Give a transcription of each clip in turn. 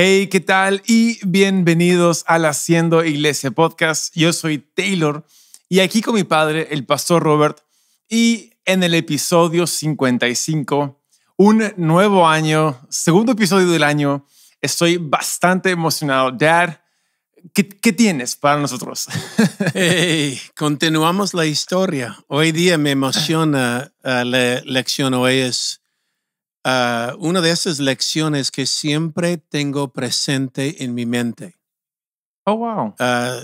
Hey, ¿qué tal? Y bienvenidos al Haciendo Iglesia Podcast. Yo soy Taylor y aquí con mi padre, el pastor Robert, y en el episodio 55, un nuevo año, segundo episodio del año, estoy bastante emocionado. Dad, ¿qué, tienes para nosotros? Hey, continuamos la historia. Hoy día me emociona ah, la lección, hoy es Ah, una de esas lecciones que siempre tengo presente en mi mente. Oh, wow. Ah,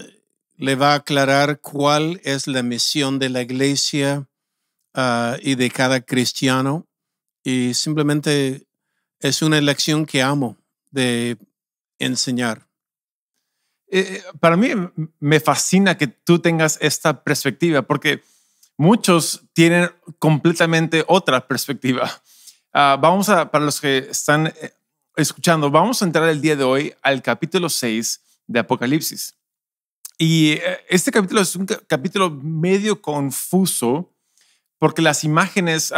le va a aclarar cuál es la misión de la iglesia ah, y de cada cristiano. Y simplemente es una lección que amo de enseñar. Eh, eh, para mí me fascina que tú tengas esta perspectiva, porque muchos tienen completamente otra perspectiva. Ah, vamos a, para los que están eh, escuchando, vamos a entrar el día de hoy al capítulo 6 de Apocalipsis. Y eh, este capítulo es un capítulo medio confuso porque las imágenes,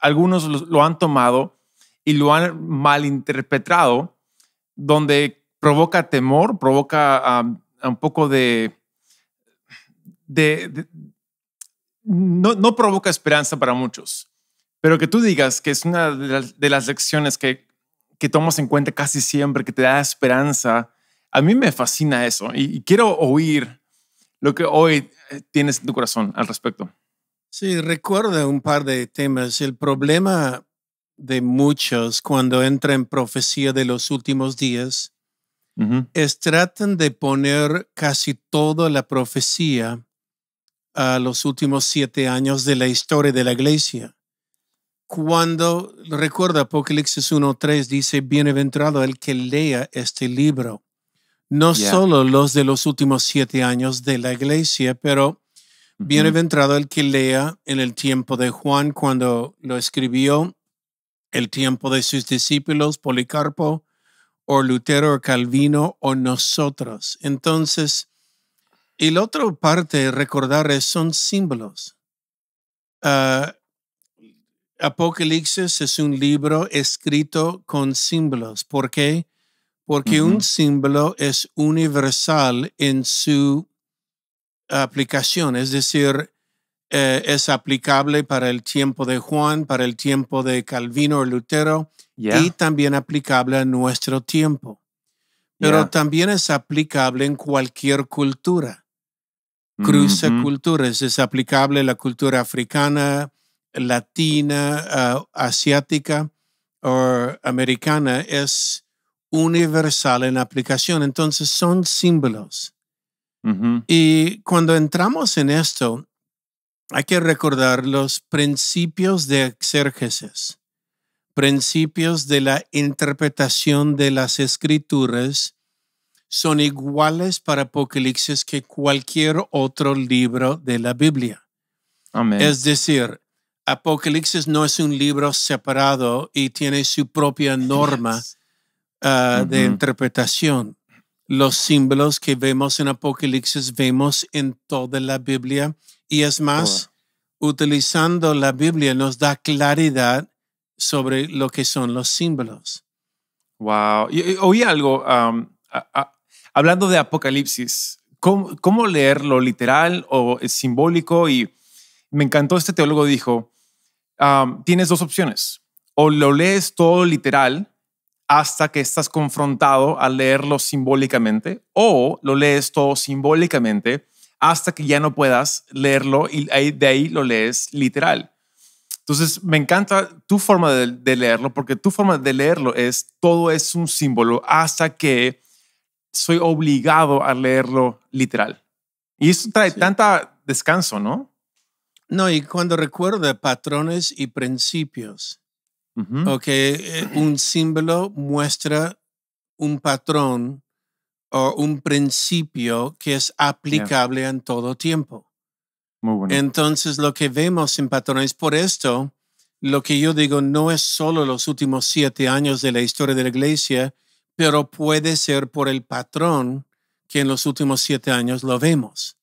algunos lo, han tomado y lo han malinterpretado, donde provoca temor, provoca un poco de... de, no provoca esperanza para muchos. Pero que tú digas que es una de las, lecciones que, que, tomas en cuenta casi siempre, que te da esperanza, a mí me fascina eso y, quiero oír lo que hoy eh, tienes en tu corazón al respecto. Sí, recuerda un par de temas. El problema de muchos cuando entra en profecía de los últimos días es tratan de poner casi toda la profecía a los últimos siete años de la historia de la iglesia cuando recuerda Apocalipsis 3, dice, bienaventurado el que lea este libro. No solo los de los últimos siete años de la iglesia, pero bienaventurado el que lea en el tiempo de Juan cuando lo escribió, el tiempo de sus discípulos, Policarpo, o Lutero, o Calvino, o nosotros. Entonces, y la otra parte, recordar, es, son símbolos. Ah, Apocalipsis es un libro escrito con símbolos. ¿Por qué? Porque un símbolo es universal en su aplicación, es decir, eh, es aplicable para el tiempo de Juan, para el tiempo de Calvino o Lutero y también aplicable a nuestro tiempo. Pero también es aplicable en cualquier cultura. Cruza culturas, es aplicable a la cultura africana, latina, ah, asiática o americana es universal en aplicación. Entonces son símbolos. Y cuando entramos en esto, hay que recordar los principios de exérgesis, principios de la interpretación de las escrituras son iguales para Apocalipsis que cualquier otro libro de la Biblia. Amén. Es decir, Apocalipsis no es un libro separado y tiene su propia norma ah, de interpretación. Los símbolos que vemos en Apocalipsis vemos en toda la Biblia y es más, utilizando la Biblia nos da claridad sobre lo que son los símbolos. Wow. oí algo, hablando de Apocalipsis, ¿cómo, ¿cómo, leer literal o eh, simbólico? Y me encantó este teólogo dijo, tienes dos opciones. O lo lees todo literal hasta que estás confrontado a leerlo simbólicamente, o lo lees todo simbólicamente hasta que ya no puedas leerlo y de ahí lo lees literal. Entonces, me encanta tu forma de, leerlo, porque tu forma de leerlo es todo es un símbolo hasta que soy obligado a leerlo literal. Y eso trae tanta descanso, ¿no? No, y cuando recuerda patrones y principios, o eh, un símbolo muestra un patrón o un principio que es aplicable en todo tiempo. Muy bueno. Entonces, lo que vemos en patrones, por esto, lo que yo digo no es solo los últimos siete años de la historia de la iglesia, pero puede ser por el patrón que en los últimos siete años lo vemos.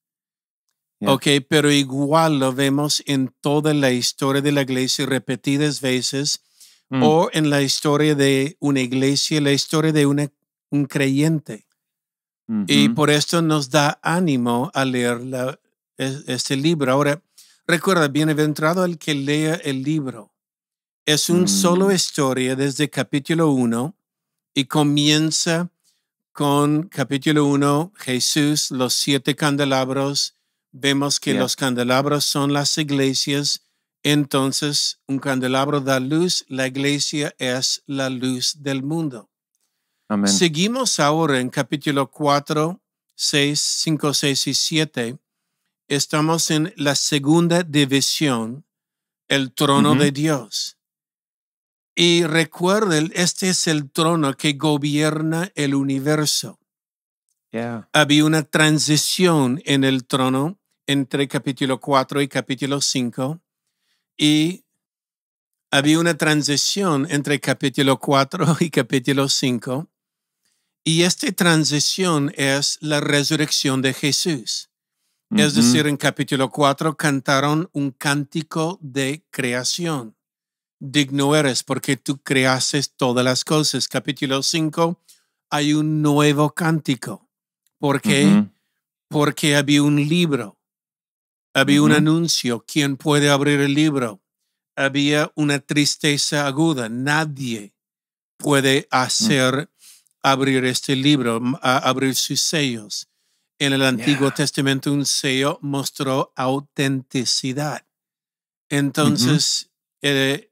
Ok, pero igual lo vemos en toda la historia de la iglesia repetidas veces mm. o en la historia de una iglesia, la historia de un creyente. Y por esto nos da ánimo a leer e, este libro. Ahora, recuerda, bien entrado el que lea el libro. Es un sola solo mm. historia desde capítulo 1 y comienza con capítulo 1, Jesús, los siete candelabros, Vemos que los candelabros son las iglesias. Entonces, un candelabro da luz, la iglesia es la luz del mundo. Seguimos ahora en capítulo 4, 6, 5, 6 y 7. Estamos en la segunda división, el trono de Dios. Y recuerden, este es el trono que gobierna el universo. Había una transición en el trono entre capítulo 4 y capítulo 5 y había una transición entre capítulo 4 y capítulo 5 y esta transición es la resurrección de Jesús. Es decir, en capítulo 4 cantaron un cántico de creación. Digno eres porque tú creases todas las cosas. Capítulo 5 hay un nuevo cántico. porque qué? Porque había un libro había un anuncio, ¿quién puede abrir el libro? Había una tristeza aguda, nadie puede mm. hacer abrir este libro, abrir sus sellos. En el Antiguo Testamento un sello mostró autenticidad. Entonces, eh,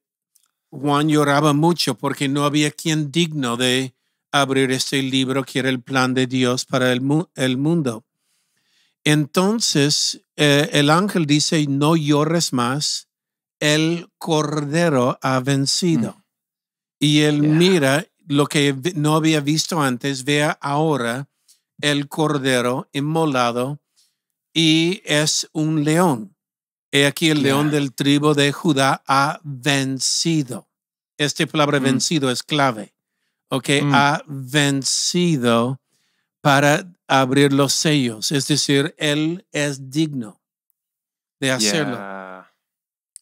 Juan lloraba mucho porque no había quien digno de abrir este libro que era el plan de Dios para el, el mundo. Entonces, eh, el ángel dice, no llores más, el cordero ha vencido. Mm. Y él mira lo que no había visto antes, vea ahora el cordero inmolado y es un león. He aquí el león del tribo de Judá ha vencido. Esta palabra mm. vencido es clave. Ok, mm. ha vencido para abrir los sellos, es decir, Él es digno de hacerlo.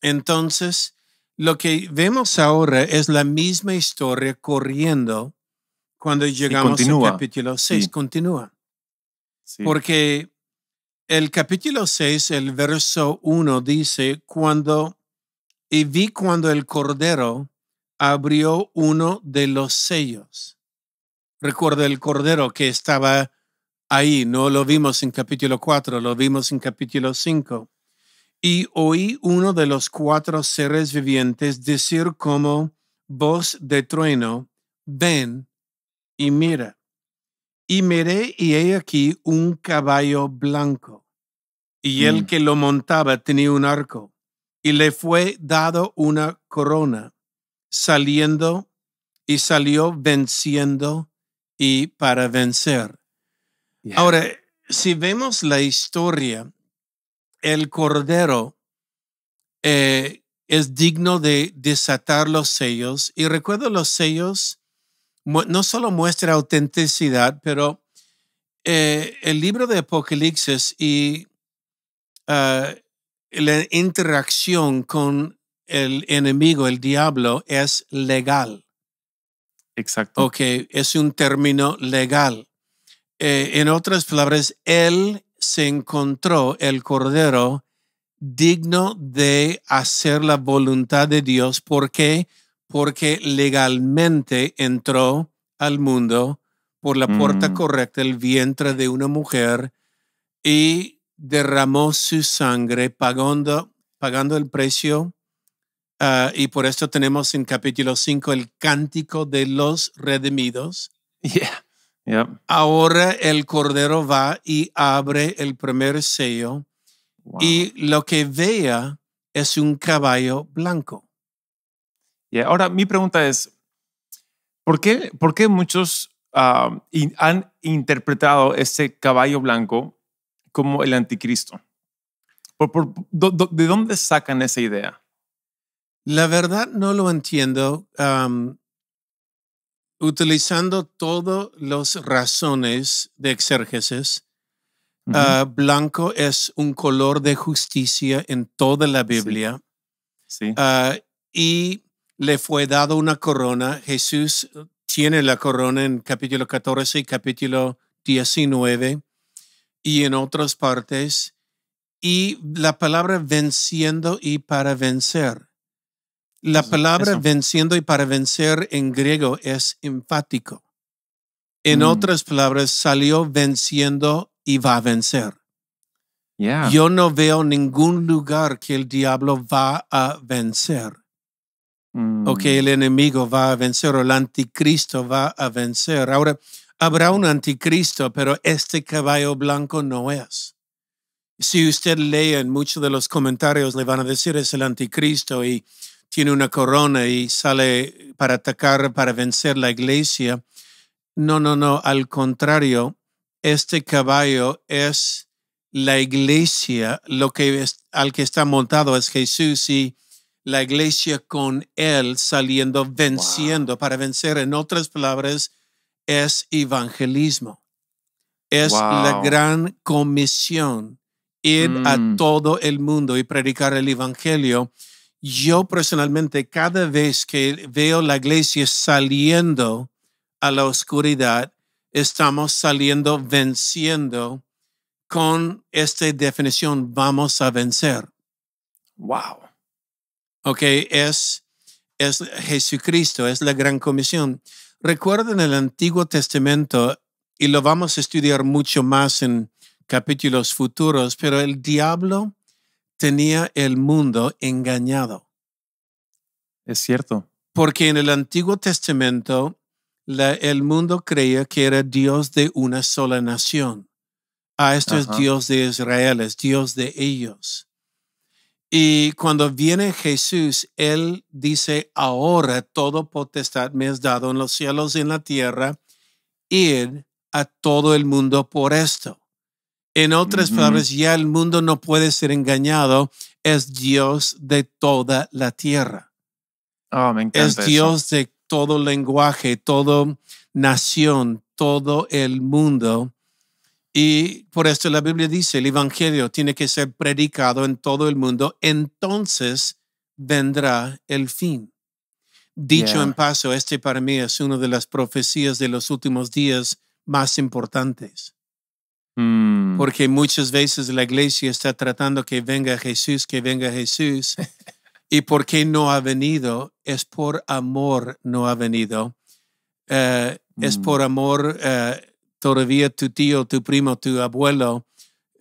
Entonces, lo que vemos ahora es la misma historia corriendo cuando llegamos al capítulo 6, continúa. Porque el capítulo 6, el verso 1 dice, cuando, y vi cuando el cordero abrió uno de los sellos. Recuerda el cordero que estaba ahí, no lo vimos en capítulo 4, lo vimos en capítulo 5. Y oí uno de los cuatro seres vivientes decir como voz de trueno, ven y mira. Y miré y he aquí un caballo blanco, y el mm. que lo montaba tenía un arco, y le fue dado una corona, saliendo y salió venciendo y para vencer. Ahora, si vemos la historia, el cordero eh, es digno de desatar los sellos. Y recuerdo los sellos no solo muestra autenticidad, pero eh, el libro de Apocalipsis y ah, la interacción con el enemigo, el diablo, es legal. Exacto. Ok, es un término legal. Eh, en otras palabras, él se encontró el Cordero digno de hacer la voluntad de Dios. ¿Por qué? Porque legalmente entró al mundo por la puerta mm. correcta, el vientre de una mujer, y derramó su sangre pagando, pagando el precio. Ah, y por esto tenemos en capítulo 5 el cántico de los redimidos. Yeah. Ahora el Cordero va y abre el primer sello y lo que vea es un caballo blanco. Y ahora mi pregunta es, ¿por qué, por qué muchos um, han interpretado ese caballo blanco como el anticristo? ¿De dónde sacan esa idea? La verdad no lo entiendo. Um, utilizando todas las razones de exérgesis, ah, blanco es un color de justicia en toda la Biblia. Ah, y le fue dado una corona. Jesús tiene la corona en capítulo 14 y capítulo 19 y en otras partes. Y la palabra venciendo y para vencer. La palabra venciendo y para vencer en griego es enfático. En mm. otras palabras, salió venciendo y va a vencer. Yo no veo ningún lugar que el diablo va a vencer. O que mm. el enemigo va a vencer o el anticristo va a vencer. Ahora, habrá un anticristo, pero este caballo blanco no es. Si usted lee en muchos de los comentarios, le van a decir es el anticristo y tiene una corona y sale para atacar, para vencer la iglesia. No, no, no, al contrario, este caballo es la iglesia, lo que al que está montado es Jesús y la iglesia con él saliendo, venciendo. Para vencer, en otras palabras, es evangelismo. Es la gran comisión, ir a mm. todo el mundo y predicar el evangelio. Yo personalmente, cada vez que veo la iglesia saliendo a la oscuridad, estamos saliendo venciendo con esta definición, vamos a vencer. Wow. Ok, es, es Jesucristo, es la gran comisión. Recuerden el Antiguo Testamento, y lo vamos a estudiar mucho más en capítulos futuros, pero el diablo tenía el mundo engañado. Es cierto. Porque en el Antiguo Testamento el mundo creía que era Dios de una sola nación. A ah, esto es Dios de Israel, es Dios de ellos. Y cuando viene Jesús, Él dice, ahora todo potestad me es dado en los cielos y en la tierra, ir a todo el mundo por esto. En otras palabras, ya el mundo no puede ser engañado. Es Dios de toda la tierra. Ah, es Dios de todo lenguaje, toda nación, todo el mundo. Y por esto la Biblia dice, el Evangelio tiene que ser predicado en todo el mundo, entonces vendrá el fin. Dicho en paso, este para mí es una de las profecías de los últimos días más importantes. Mm. Porque muchas veces la iglesia está tratando que venga Jesús, que venga Jesús. ¿Y por qué no ha venido? Es por amor no ha venido. Eh, es por mm. amor eh, todavía tu tío, tu primo, tu abuelo.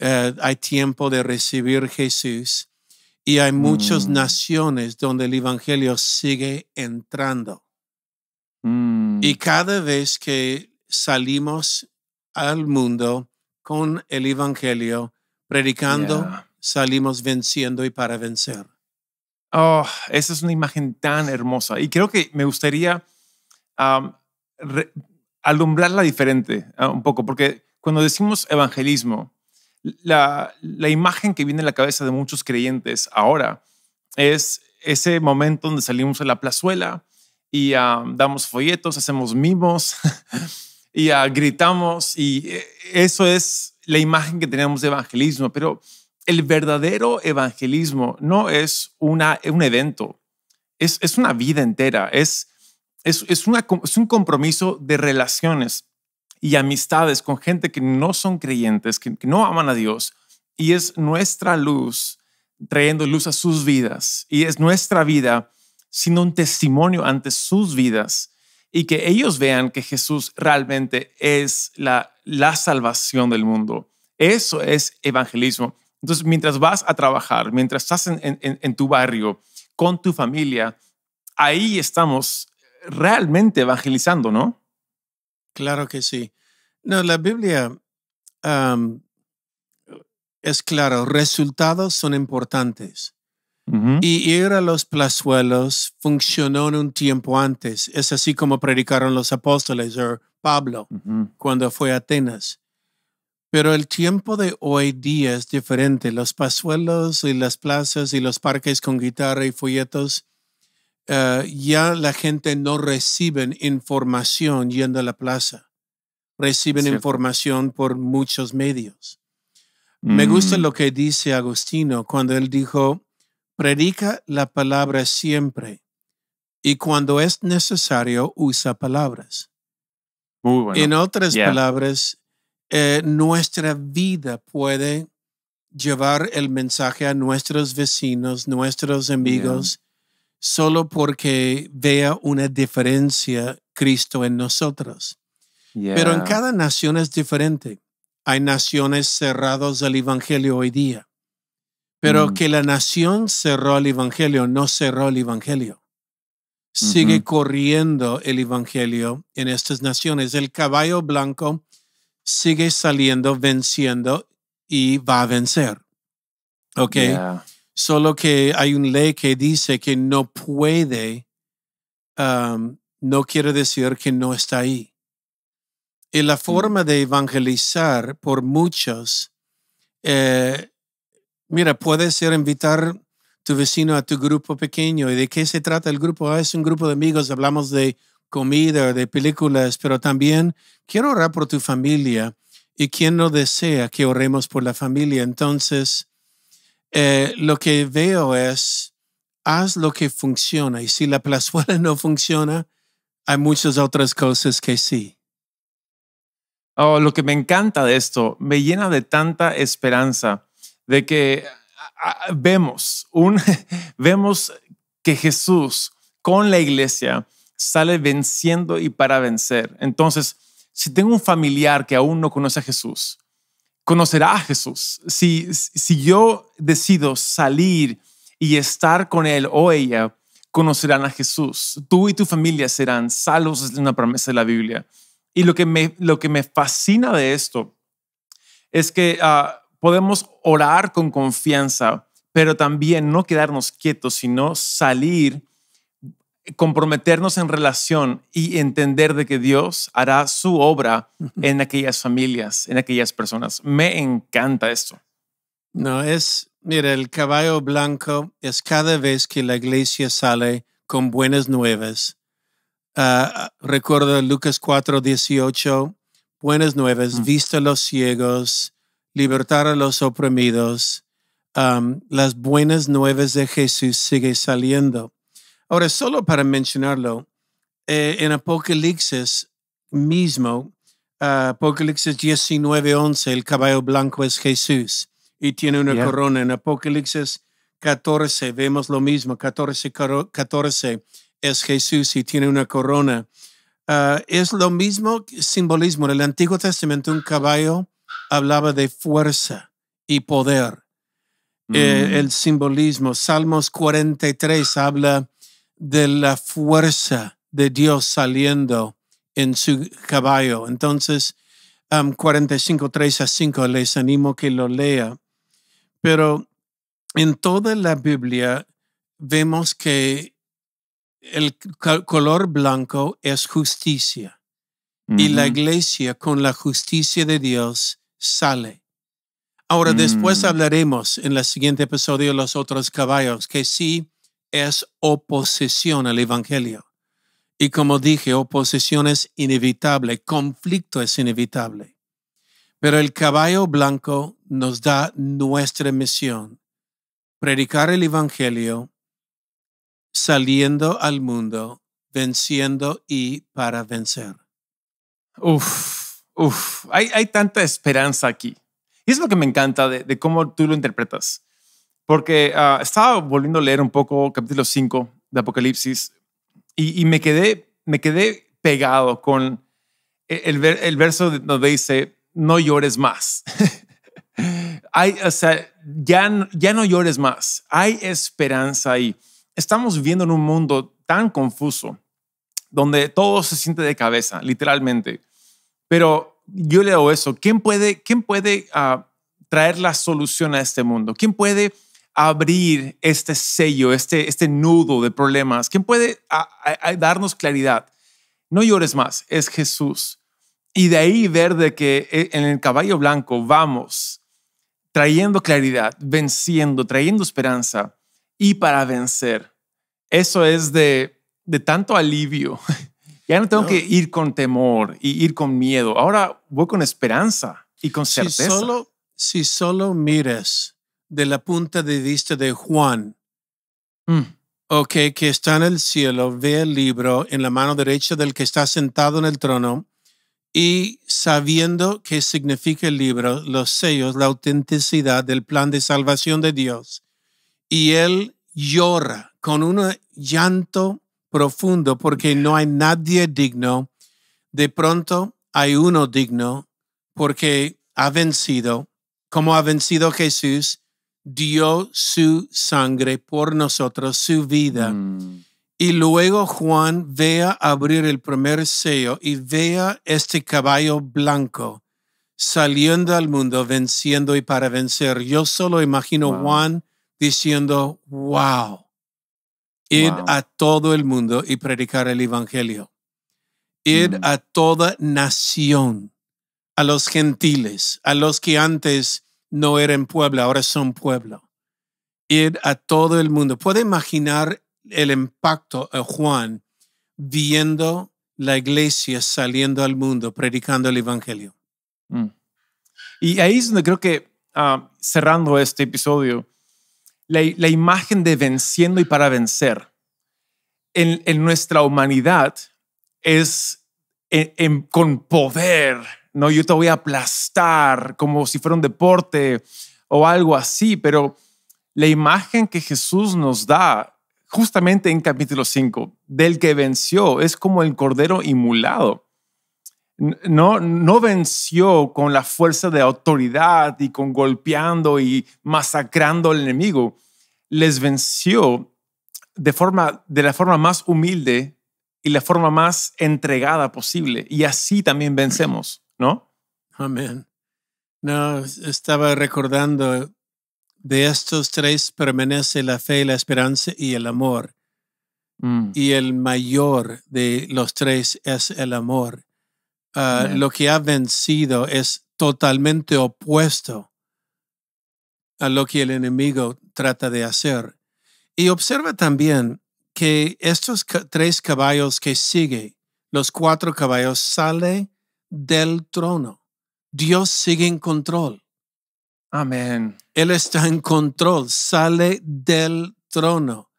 Eh, hay tiempo de recibir Jesús. Y hay muchas mm. naciones donde el Evangelio sigue entrando. Y cada vez que salimos al mundo, con el Evangelio, predicando, salimos venciendo y para vencer. Oh, esa es una imagen tan hermosa. Y creo que me gustaría alumbrarla diferente ah, un poco, porque cuando decimos evangelismo, la, la, imagen que viene en la cabeza de muchos creyentes ahora es ese momento donde salimos a la plazuela y damos folletos, hacemos mimos y ah, gritamos y eh, eso es la imagen que tenemos de evangelismo, pero el verdadero evangelismo no es una, un evento, es, una vida entera, es, es, es, un compromiso de relaciones y amistades con gente que no son creyentes, que, no aman a Dios, y es nuestra luz trayendo luz a sus vidas, y es nuestra vida sino un testimonio ante sus vidas y que ellos vean que Jesús realmente es la, la salvación del mundo. Eso es evangelismo. Entonces, mientras vas a trabajar, mientras estás en, tu barrio, con tu familia, ahí estamos realmente evangelizando, ¿no? Claro que sí. No, la Biblia es claro, resultados son importantes. Y ir a los plazuelos funcionó en un tiempo antes. Es así como predicaron los apóstoles o Pablo cuando fue a Atenas. Pero el tiempo de hoy día es diferente. Los plazuelos y las plazas y los parques con guitarra y folletos, eh, ya la gente no reciben información yendo a la plaza. Reciben información por muchos medios. Me gusta mm. lo que dice Agustino cuando él dijo, Predica la palabra siempre y cuando es necesario usa palabras. En otras palabras, eh, nuestra vida puede llevar el mensaje a nuestros vecinos, nuestros amigos, solo porque vea una diferencia Cristo en nosotros. Pero en cada nación es diferente. Hay naciones cerradas al Evangelio hoy día. Pero mm. que la nación cerró el Evangelio, no cerró el Evangelio. Sigue corriendo el Evangelio en estas naciones. El caballo blanco sigue saliendo, venciendo y va a vencer. ¿Ok? Solo que hay una ley que dice que no puede, no quiere decir que no está ahí. Y la mm. forma de evangelizar por muchos eh, Mira, puede ser invitar tu vecino a tu grupo pequeño. ¿Y de qué se trata el grupo? Ah, es un grupo de amigos, hablamos de comida, de películas, pero también quiero orar por tu familia. ¿Y quien no desea que oremos por la familia? Entonces, eh, lo que veo es, haz lo que funciona. Y si la plazuela no funciona, hay muchas otras cosas que sí. Oh, lo que me encanta de esto, me llena de tanta esperanza de que vemos, un, vemos que Jesús con la iglesia sale venciendo y para vencer. Entonces, si tengo un familiar que aún no conoce a Jesús, conocerá a Jesús. Si, si yo decido salir y estar con él o ella, conocerán a Jesús. Tú y tu familia serán salvos, es una promesa de la Biblia. Y lo que me, lo que me fascina de esto es que ah, podemos orar con confianza, pero también no quedarnos quietos, sino salir, comprometernos en relación y entender de que Dios hará su obra en aquellas familias, en aquellas personas. Me encanta esto. No, es, mira, el caballo blanco es cada vez que la iglesia sale con buenas nuevas. Ah, recuerdo Lucas 4, 18, buenas nuevas, mm. visto a los ciegos, libertar a los oprimidos. las buenas nuevas de Jesús sigue saliendo. Ahora, solo para mencionarlo, eh, en Apocalipsis mismo, ah, Apocalipsis 19, 11, el caballo blanco es Jesús y tiene una corona. En Apocalipsis 14 vemos lo mismo, 14, 14 es Jesús y tiene una corona. Ah, es lo mismo simbolismo. En el Antiguo Testamento un caballo hablaba de fuerza y poder. Eh, mm. el simbolismo, Salmos 43 habla de la fuerza de Dios saliendo en su caballo. Entonces, 45, 3 a 5, les animo que lo lea. Pero en toda la Biblia vemos que el color blanco es justicia y la iglesia con la justicia de Dios sale. Ahora, después mm. hablaremos en el siguiente episodio de los otros caballos, que sí es oposición al Evangelio. Y como dije, oposición es inevitable, conflicto es inevitable. Pero el caballo blanco nos da nuestra misión, predicar el Evangelio, saliendo al mundo, venciendo y para vencer. Uf hay, hay tanta esperanza aquí. Y es lo que me encanta de, cómo tú lo interpretas. Porque ah, estaba volviendo a leer un poco capítulo 5 de Apocalipsis y, me, quedé, me quedé pegado con e, el, el, verso donde dice, no llores más. hay, o sea, ya, ya no llores más. Hay esperanza ahí. Estamos viviendo en un mundo tan confuso, donde todo se siente de cabeza, literalmente. Pero yo leo eso, ¿quién puede, quién puede ah, traer la solución a este mundo? ¿Quién puede abrir este sello, este, este nudo de problemas? ¿Quién puede darnos claridad? No llores más, es Jesús. Y de ahí ver de que eh, en el caballo blanco vamos trayendo claridad, venciendo, trayendo esperanza y para vencer. Eso es de, de tanto alivio Ya no tengo que ir con temor y ir con miedo. Ahora voy con esperanza y con certeza. Si solo, si de la punta de vista de Juan, mm. o que está en el cielo, ve el libro en la mano derecha del que está sentado en el trono y sabiendo qué significa el libro, los sellos, la autenticidad del plan de salvación de Dios. Y él llora con un llanto profundo porque no hay nadie digno. De pronto hay uno digno porque ha vencido, como ha vencido Jesús, dio su sangre por nosotros, su vida. Mm. Y luego Juan vea abrir el primer sello y vea este caballo blanco saliendo al mundo, venciendo y para vencer. Yo solo imagino Juan diciendo, wow Ir a todo el mundo y predicar el Evangelio. Ir mm. a toda nación, a los gentiles, a los que antes no eran pueblo, ahora son pueblo. Ir a todo el mundo. ¿Puede imaginar el impacto a Juan viendo la iglesia saliendo al mundo, predicando el Evangelio? Mm. Y ahí es donde creo que, ah, cerrando este episodio, la, imagen de venciendo y para vencer en, nuestra humanidad es con poder, ¿no? Yo te voy a aplastar como si fuera un deporte o algo así, pero la imagen que Jesús nos da justamente en capítulo 5 del que venció es como el cordero inmulado no, no venció con la fuerza de autoridad y con golpeando y masacrando al enemigo. Les venció de, la forma más humilde y la forma más entregada posible. Y así también vencemos, ¿no? Amén. No, estaba recordando, de estos tres permanece la fe, la esperanza y el amor. Mm. Y el mayor de los tres es el amor. Ah, lo que ha vencido es totalmente opuesto a lo que el enemigo trata de hacer. Y observa también que estos tres caballos que sigue, los cuatro caballos, sale del trono. Dios sigue en control. Amén. Él está en control, sale del trono.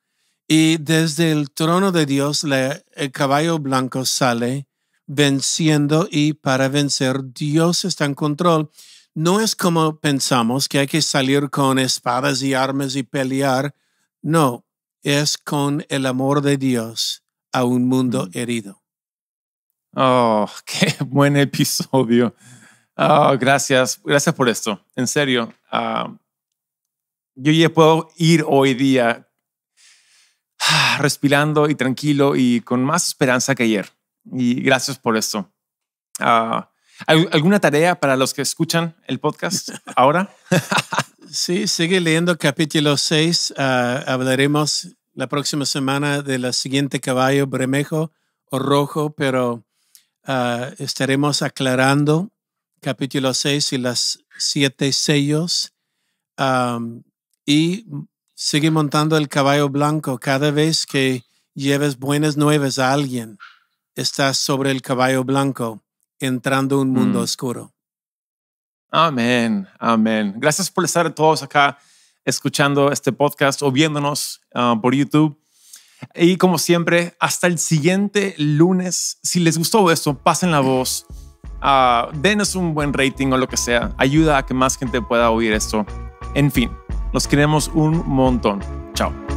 Y desde el trono de Dios, el caballo blanco sale venciendo y para vencer Dios está en control. No es como pensamos que hay que salir con espadas y armas y pelear. No, es con el amor de Dios a un mundo mm. herido. Oh, qué buen episodio. Oh, gracias, gracias por esto. En serio, ah, yo ya puedo ir hoy día respirando y tranquilo y con más esperanza que ayer y gracias por esto. Ah, ¿Alguna tarea para los que escuchan el podcast ahora? sí, sigue leyendo capítulo 6. Ah, hablaremos la próxima semana de la siguiente caballo, bremejo o rojo, pero ah, estaremos aclarando capítulo 6 y las siete sellos. y sigue montando el caballo blanco cada vez que lleves buenas nuevas a alguien estás sobre el caballo blanco, entrando un mundo mm. oscuro. Amén, amén. Gracias por estar todos acá escuchando este podcast o viéndonos ah, por YouTube. Y como siempre, hasta el siguiente lunes. Si les gustó esto, pasen la voz, ah, denos un buen rating o lo que sea. Ayuda a que más gente pueda oír esto. En fin, los queremos un montón. Chao.